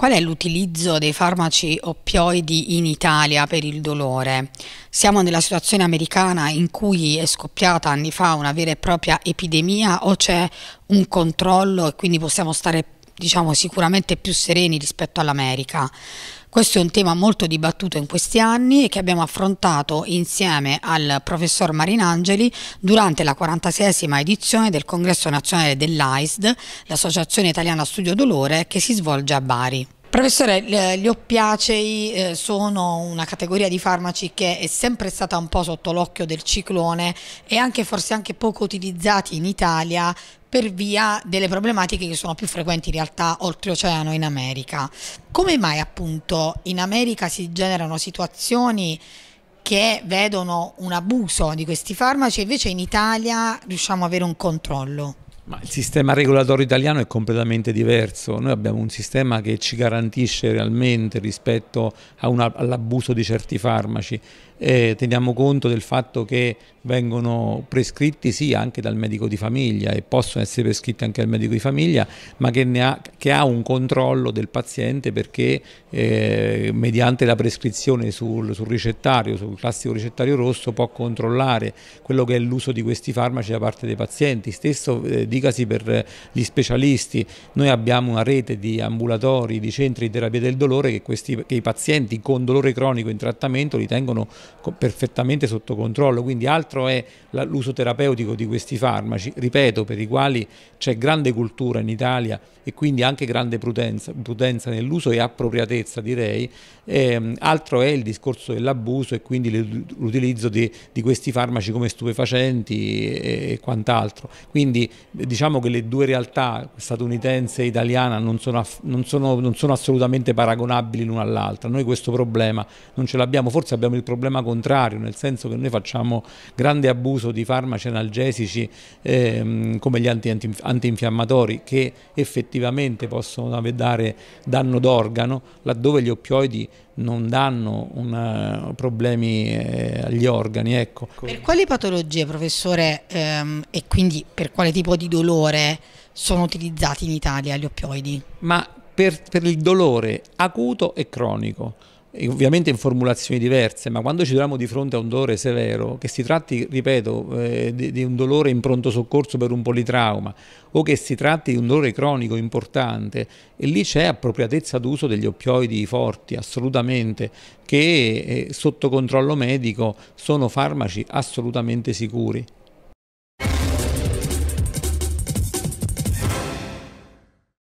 Qual è l'utilizzo dei farmaci oppioidi in Italia per il dolore? Siamo nella situazione americana in cui è scoppiata anni fa una vera e propria epidemia o c'è un controllo e quindi possiamo stare diciamo, sicuramente più sereni rispetto all'America? Questo è un tema molto dibattuto in questi anni e che abbiamo affrontato insieme al professor Marinangeli durante la 46esima edizione del congresso nazionale dell'AISD, l'Associazione Italiana Studio Dolore, che si svolge a Bari. Professore, gli oppiacei eh, sono una categoria di farmaci che è sempre stata un po' sotto l'occhio del ciclone e anche forse anche poco utilizzati in Italia per via delle problematiche che sono più frequenti in realtà oltreoceano in America. Come mai appunto in America si generano situazioni che vedono un abuso di questi farmaci e invece in Italia riusciamo ad avere un controllo? Ma il sistema regolatorio italiano è completamente diverso, noi abbiamo un sistema che ci garantisce realmente rispetto all'abuso di certi farmaci, eh, teniamo conto del fatto che vengono prescritti sì anche dal medico di famiglia e possono essere prescritti anche dal medico di famiglia, ma che, ha, che ha, un controllo del paziente perché eh, mediante la prescrizione sul, sul ricettario, sul classico ricettario rosso, può controllare quello che è l'uso di questi farmaci da parte dei pazienti. Stesso eh, dicasi per eh, gli specialisti, noi abbiamo una rete di ambulatori, di centri di terapia del dolore che, questi, che i pazienti con dolore cronico in trattamento li tengono perfettamente sotto controllo, quindi altro è l'uso terapeutico di questi farmaci, ripeto, per i quali c'è grande cultura in Italia e quindi anche grande prudenza, prudenza nell'uso e appropriatezza direi, e, ehm, altro è il discorso dell'abuso e quindi l'utilizzo di, di, questi farmaci come stupefacenti e, e quant'altro. Quindi diciamo che le due realtà statunitense e italiana non sono, non, sono, non sono, assolutamente paragonabili l'una all'altra. Noi questo problema non ce l'abbiamo, forse abbiamo il problema contrario, nel senso che noi facciamo grande abuso di farmaci analgesici ehm, come gli anti, antinfiammatori che effettivamente possono dare danno d'organo laddove gli oppioidi non danno una, eh, problemi eh, agli organi. Ecco. ecco. Per quali patologie, professore, ehm, e quindi per quale tipo di dolore sono utilizzati in Italia gli oppioidi? Ma per, per il dolore acuto e cronico ovviamente in formulazioni diverse, ma quando ci troviamo di fronte a un dolore severo, che si tratti, ripeto, eh, di, di, un dolore in pronto soccorso per un politrauma o che si tratti di un dolore cronico importante, e lì c'è appropriatezza d'uso degli oppioidi forti, assolutamente, che eh, sotto controllo medico sono farmaci assolutamente sicuri.